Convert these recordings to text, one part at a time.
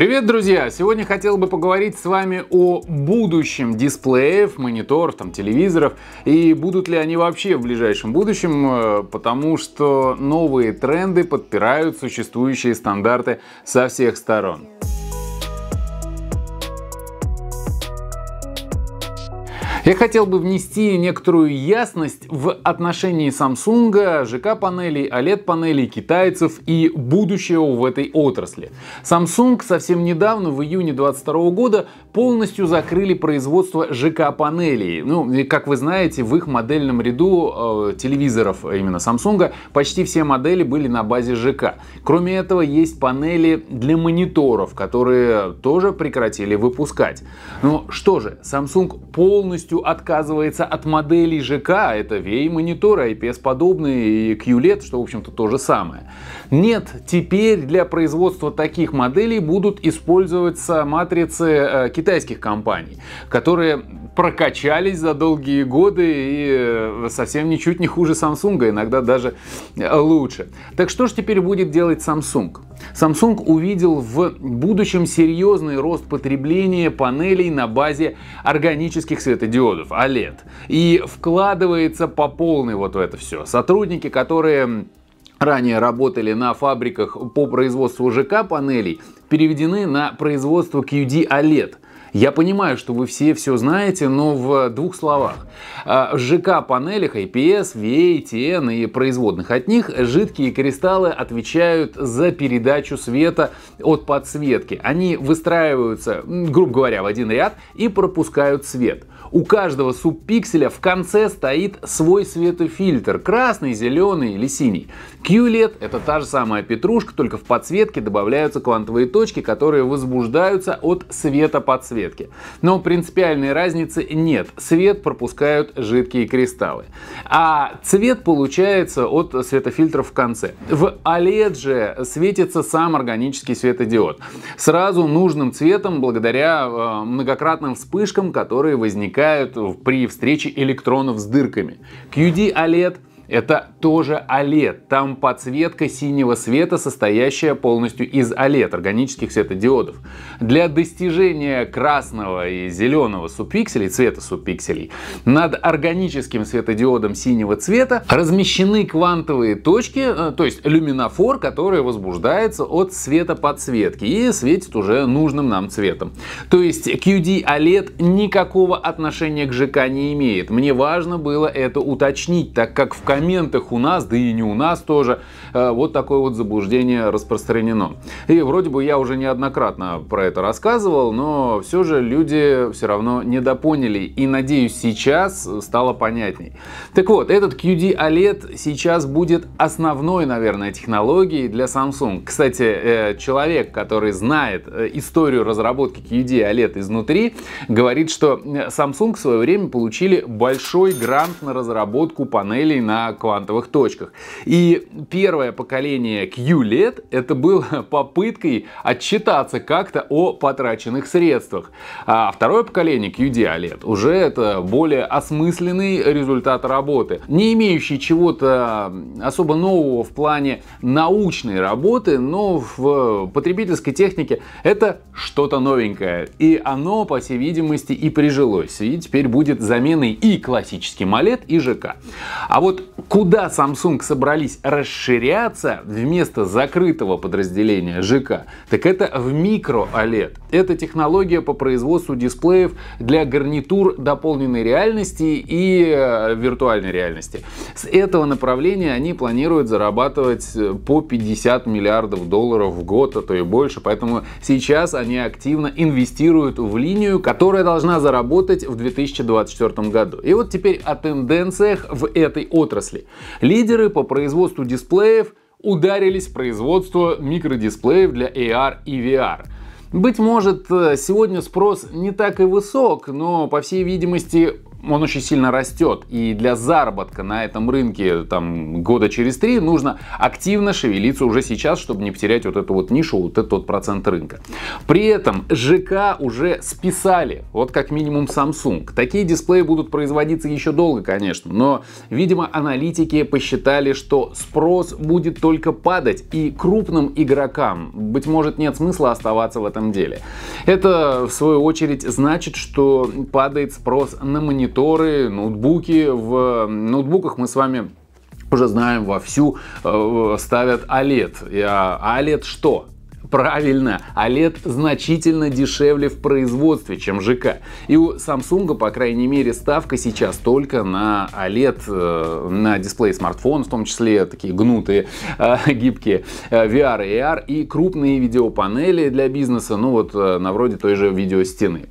Привет, друзья! Сегодня хотел бы поговорить с вами о будущем дисплеев, мониторов, там, телевизоров и будут ли они вообще в ближайшем будущем, э, потому что новые тренды подпирают существующие стандарты со всех сторон. Я хотел бы внести некоторую ясность в отношении Samsung, ЖК-панелей, OLED-панелей, китайцев и будущего в этой отрасли. Samsung совсем недавно, в июне 2022 года, полностью закрыли производство ЖК-панелей. Ну, как вы знаете, в их модельном ряду э, телевизоров э, именно Samsung почти все модели были на базе ЖК. Кроме этого, есть панели для мониторов, которые тоже прекратили выпускать. Но ну, что же, Samsung полностью отказывается от моделей ЖК, это VA-мониторы, IPS-подобные и QLED, что в общем-то то же самое. Нет, теперь для производства таких моделей будут использоваться матрицы э, китайских компаний, которые прокачались за долгие годы и э, совсем ничуть не хуже Samsung, иногда даже э, лучше. Так что же теперь будет делать Samsung? Samsung увидел в будущем серьезный рост потребления панелей на базе органических светодиодов OLED а и вкладывается по полной вот в это все. Сотрудники, которые ранее работали на фабриках по производству ЖК-панелей, переведены на производство QD OLED – я понимаю, что вы все все знаете, но в двух словах. ЖК-панелях IPS, VA, TN и производных от них жидкие кристаллы отвечают за передачу света от подсветки. Они выстраиваются, грубо говоря, в один ряд и пропускают свет. У каждого субпикселя в конце стоит свой светофильтр – красный, зеленый или синий. QLED – это та же самая петрушка, только в подсветке добавляются квантовые точки, которые возбуждаются от света подсветки розетки. Но принципиальной разницы нет. Свет пропускают жидкие кристаллы. А цвет получается от светофильтров в конце. В OLED же светится сам органический светодиод. Сразу нужным цветом благодаря э, многократным вспышкам, которые возникают при встрече электронов с дырками. QD OLED – это тоже OLED. Там подсветка синего света, состоящая полностью из OLED, органических светодиодов. Для достижения красного и зеленого субпикселей, цвета субпикселей, над органическим светодиодом синего цвета размещены квантовые точки, э, то есть люминофор, который возбуждается от света подсветки и светит уже нужным нам цветом. То есть QD OLED никакого отношения к ЖК не имеет. Мне важно было это уточнить, так как в конце комментах у нас, да и не у нас тоже, э, вот такое вот заблуждение распространено. И вроде бы я уже неоднократно про это рассказывал, но все же люди все равно недопоняли. И, надеюсь, сейчас стало понятней. Так вот, этот QD OLED сейчас будет основной, наверное, технологией для Samsung. Кстати, э, человек, который знает э, историю разработки QD OLED изнутри, говорит, что Samsung в свое время получили большой грант на разработку панелей на квантовых точках. И первое поколение QLED это было попыткой отчитаться как-то о потраченных средствах. А второе поколение QD-OLED а уже это более осмысленный результат работы, не имеющий чего-то особо нового в плане научной работы, но в потребительской технике это что-то новенькое. И оно, по всей видимости, и прижилось. И теперь будет заменой и классическим OLED, и ЖК. А вот куда Samsung собрались расширяться вместо закрытого подразделения ЖК, так это в микро OLED. Это технология по производству дисплеев для гарнитур дополненной реальности и э, виртуальной реальности. С этого направления они планируют зарабатывать э, по 50 миллиардов долларов в год, а то и больше. Поэтому сейчас они активно инвестируют в линию, которая должна заработать в 2024 году. И вот теперь о тенденциях в этой отрасли отрасли. Лидеры по производству дисплеев ударились в производство микродисплеев для AR и VR. Быть может, э, сегодня спрос не так и высок, но, по всей видимости, он очень сильно растет. И для заработка на этом рынке там, года через три нужно активно шевелиться уже сейчас, чтобы не потерять вот эту вот нишу, вот этот вот процент рынка. При этом ЖК уже списали, вот как минимум Samsung. Такие дисплеи будут производиться еще долго, конечно, но, видимо, аналитики посчитали, что спрос будет только падать, и крупным игрокам, быть может, нет смысла оставаться в этом деле. Это, в свою очередь, значит, что падает спрос на мониторы мониторы, ноутбуки. В ноутбуках мы с вами уже знаем вовсю э, э, ставят OLED. И OLED а, а что? Правильно, OLED а значительно дешевле в производстве, чем ЖК. И у Samsung, по крайней мере, ставка сейчас только на OLED, э, на дисплей смартфон, в том числе такие гнутые, э, гибкие э, VR и AR и крупные видеопанели для бизнеса, ну вот на вроде той же видеостены.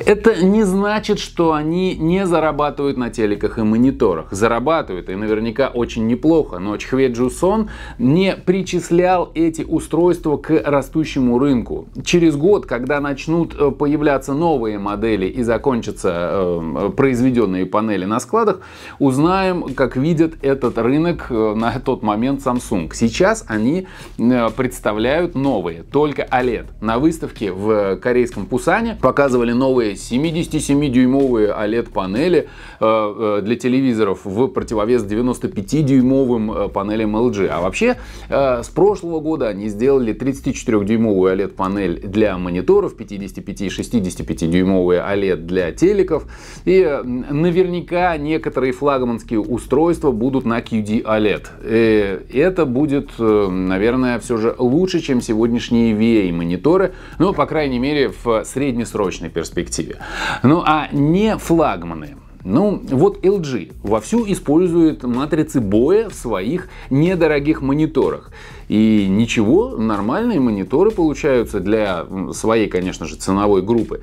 Это не значит, что они не зарабатывают на телеках и мониторах. Зарабатывают и наверняка очень неплохо, но Чхве Джусон не причислял эти устройства к растущему рынку. Через год, когда начнут э, появляться новые модели и закончатся э, произведенные панели на складах, узнаем, как видят этот рынок э, на тот момент Samsung. Сейчас они э, представляют новые, только OLED. На выставке в корейском Пусане показывали новые 77-дюймовые OLED-панели э, для телевизоров в противовес 95-дюймовым панелям LG. А вообще э, с прошлого года они сделали 34 64-дюймовую OLED-панель для мониторов, 55 и 65-дюймовые OLED для телеков. И наверняка некоторые флагманские устройства будут на QD OLED. И это будет, э, наверное, все же лучше, чем сегодняшние VA-мониторы, но, ну, по крайней мере, в среднесрочной перспективе. Ну а не флагманы ну, вот LG вовсю использует матрицы боя в своих недорогих мониторах. И ничего, нормальные мониторы получаются для своей, конечно же, ценовой группы.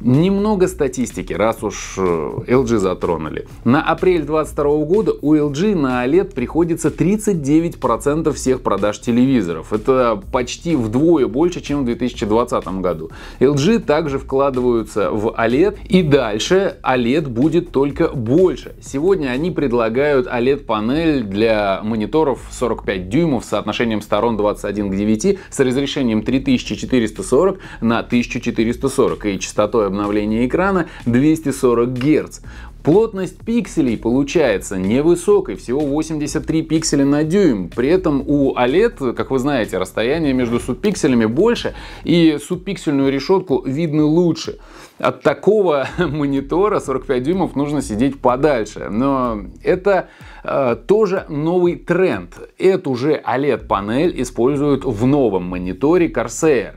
Немного статистики, раз уж LG э, затронули. На апрель 2022 года у LG на OLED приходится 39% всех продаж телевизоров. Это почти вдвое больше, чем в 2020 году. LG также вкладываются в OLED и дальше OLED будет только больше. Сегодня они предлагают OLED-панель для мониторов 45 дюймов с соотношением сторон 21 к 9 с разрешением 3440 на 1440 и частотой обновления экрана 240 Гц. Плотность пикселей получается невысокой, всего 83 пикселя на дюйм. При этом у OLED, как вы знаете, расстояние между субпикселями больше, и субпиксельную решетку видно лучше. От такого монитора 45 дюймов нужно сидеть подальше. Но это э, тоже новый тренд. Эту же OLED-панель используют в новом мониторе Corsair.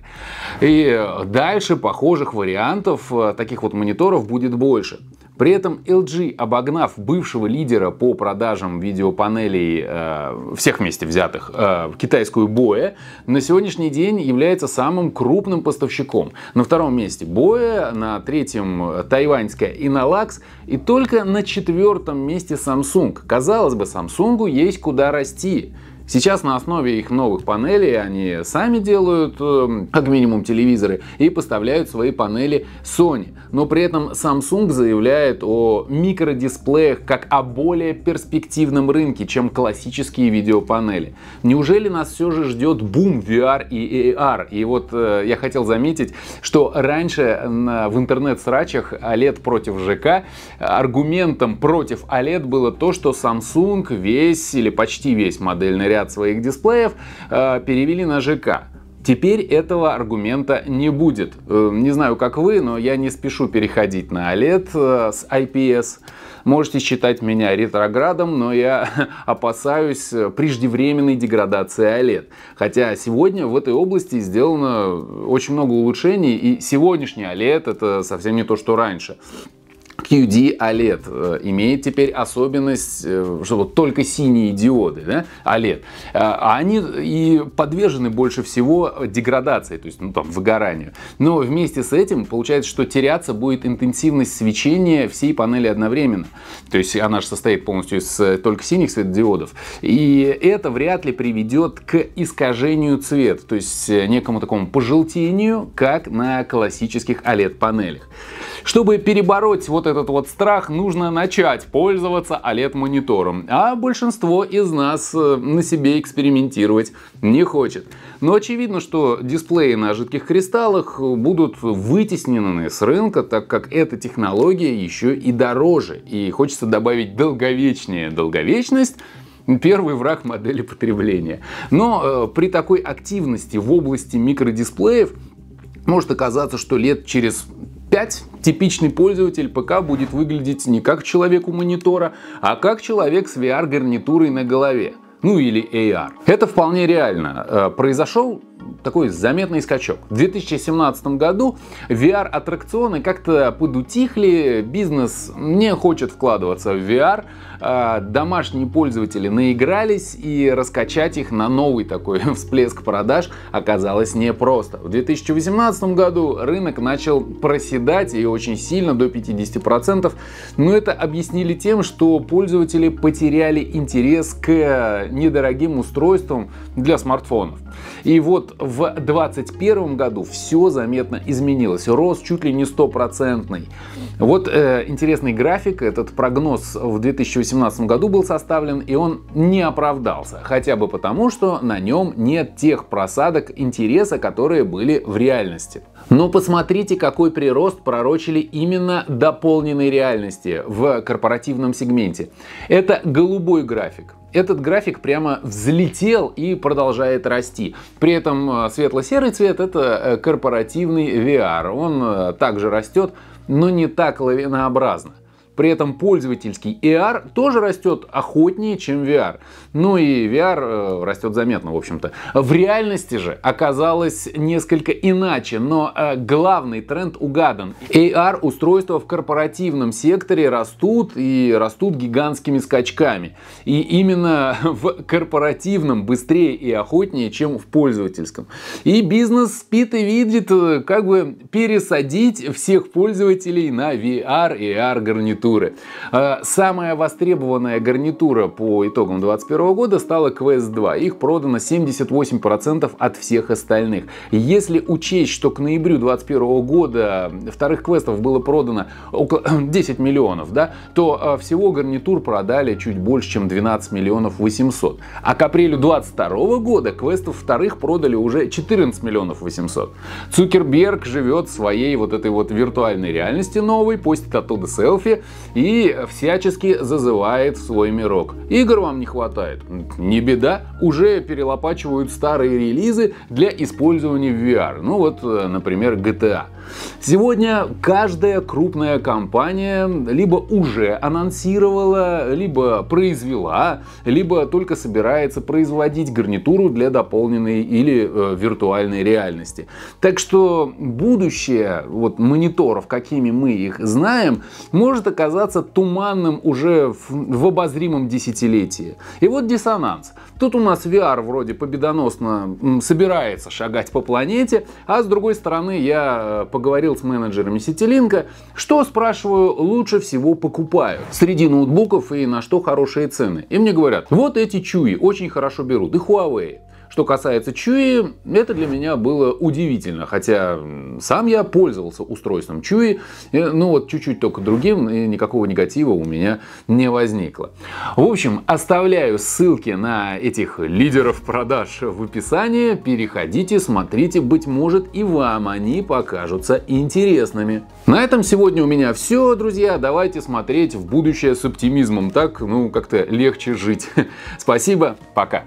И дальше похожих вариантов э, таких вот мониторов будет больше. При этом LG, обогнав бывшего лидера по продажам видеопанелей э, всех вместе взятых, э, китайскую Boe, на сегодняшний день является самым крупным поставщиком. На втором месте Boe, на третьем тайваньская Inalax и только на четвертом месте Samsung. Казалось бы, Samsung есть куда расти. Сейчас на основе их новых панелей они сами делают, эм, как минимум, телевизоры и поставляют свои панели Sony. Но при этом Samsung заявляет о микродисплеях как о более перспективном рынке, чем классические видеопанели. Неужели нас все же ждет бум VR и AR? И вот э, я хотел заметить, что раньше на, в интернет-срачах OLED а против ЖК аргументом против OLED а было то, что Samsung весь или почти весь модельный ряд своих дисплеев э, перевели на ЖК. Теперь этого аргумента не будет. Э, не знаю, как вы, но я не спешу переходить на OLED э, с IPS. Можете считать меня ретроградом, но я опасаюсь преждевременной деградации OLED. Хотя сегодня в этой области сделано очень много улучшений, и сегодняшний OLED это совсем не то, что раньше. QD OLED э, имеет теперь особенность, э, что вот только синие диоды да, OLED, а, а, а они и подвержены больше всего деградации, то есть ну, там, выгоранию. Но вместе с этим получается, что теряться будет интенсивность свечения всей панели одновременно. То есть она же состоит полностью из э, только синих светодиодов. И это вряд ли приведет к искажению цвета, то есть некому такому пожелтению, как на классических OLED-панелях. А Чтобы перебороть вот вот этот вот страх, нужно начать пользоваться OLED-монитором. А большинство из нас э, на себе экспериментировать не хочет. Но очевидно, что дисплеи на жидких кристаллах будут вытеснены с рынка, так как эта технология еще и дороже. И хочется добавить долговечнее долговечность, первый враг модели потребления. Но э, при такой активности в области микродисплеев может оказаться, что лет через 5 Типичный пользователь ПК будет выглядеть не как человек у монитора, а как человек с VR-гарнитурой на голове. Ну или AR. Это вполне реально. Э, произошел такой заметный скачок. В 2017 году VR-аттракционы как-то подутихли, бизнес не хочет вкладываться в VR, а, домашние пользователи наигрались и раскачать их на новый такой всплеск продаж оказалось непросто. В 2018 году рынок начал проседать и очень сильно до 50%, но это объяснили тем, что пользователи потеряли интерес к недорогим устройствам для смартфонов. И вот в 2021 году все заметно изменилось. Рост чуть ли не стопроцентный. Вот э, интересный график, этот прогноз в 2018 2018 году был составлен, и он не оправдался, хотя бы потому, что на нем нет тех просадок интереса, которые были в реальности. Но посмотрите, какой прирост пророчили именно дополненной реальности в корпоративном сегменте. Это голубой график. Этот график прямо взлетел и продолжает расти. При этом э, светло-серый цвет — это э, корпоративный VR. Он э, также растет, но не так лавинообразно. При этом пользовательский AR e тоже растет охотнее, чем VR. Ну и VR э, растет заметно, в общем-то. В реальности же оказалось несколько иначе, но э, главный тренд угадан. AR e устройства в корпоративном секторе растут и растут гигантскими скачками. И именно в корпоративном быстрее и охотнее, чем в пользовательском. И бизнес спит и видит, э, как бы пересадить всех пользователей на VR и AR e гарнитуру гарнитуры. А, самая востребованная гарнитура по итогам 2021 года стала Quest 2. Их продано 78% от всех остальных. Если учесть, что к ноябрю 2021 года вторых квестов было продано около 10 миллионов, да, то а, всего гарнитур продали чуть больше, чем 12 миллионов 800. А к апрелю 2022 года квестов вторых продали уже 14 миллионов 800. Цукерберг живет своей вот этой вот виртуальной реальности новой, постит оттуда селфи, и всячески зазывает свой мирок. Игр вам не хватает? Не беда, уже перелопачивают старые релизы для использования в VR. Ну вот, э, например, GTA. Сегодня каждая крупная компания либо уже анонсировала, либо произвела, либо только собирается производить гарнитуру для дополненной или э, виртуальной реальности. Так что будущее вот мониторов, какими мы их знаем, может оказаться туманным уже в, в обозримом десятилетии. И вот диссонанс. Тут у нас VR вроде победоносно собирается шагать по планете, а с другой стороны я э, поговорил с менеджерами Ситилинка, что, спрашиваю, лучше всего покупают среди ноутбуков и на что хорошие цены. И мне говорят, вот эти чуи очень хорошо берут, и Huawei. Что касается Чуи, это для меня было удивительно, хотя сам я пользовался устройством Чуи, ну вот чуть-чуть только другим, и никакого негатива у меня не возникло. В общем, оставляю ссылки на этих лидеров продаж в описании, переходите, смотрите, быть может и вам они покажутся интересными. На этом сегодня у меня все, друзья, давайте смотреть в будущее с оптимизмом, так, ну, как-то легче жить. Спасибо, пока.